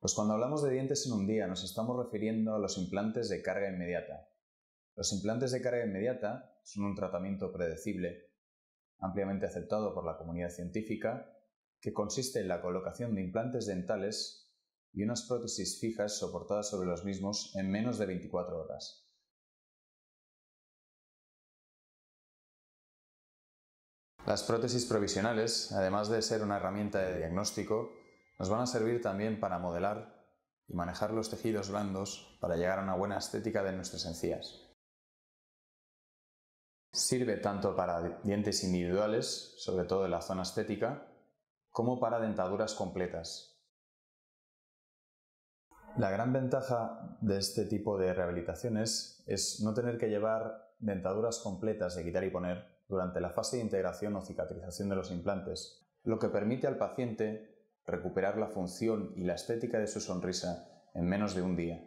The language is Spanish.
Pues cuando hablamos de dientes en un día nos estamos refiriendo a los implantes de carga inmediata. Los implantes de carga inmediata son un tratamiento predecible, ampliamente aceptado por la comunidad científica, que consiste en la colocación de implantes dentales y unas prótesis fijas soportadas sobre los mismos en menos de 24 horas. Las prótesis provisionales, además de ser una herramienta de diagnóstico, nos van a servir también para modelar y manejar los tejidos blandos para llegar a una buena estética de nuestras encías. Sirve tanto para dientes individuales, sobre todo en la zona estética, como para dentaduras completas. La gran ventaja de este tipo de rehabilitaciones es no tener que llevar dentaduras completas de quitar y poner durante la fase de integración o cicatrización de los implantes, lo que permite al paciente recuperar la función y la estética de su sonrisa en menos de un día.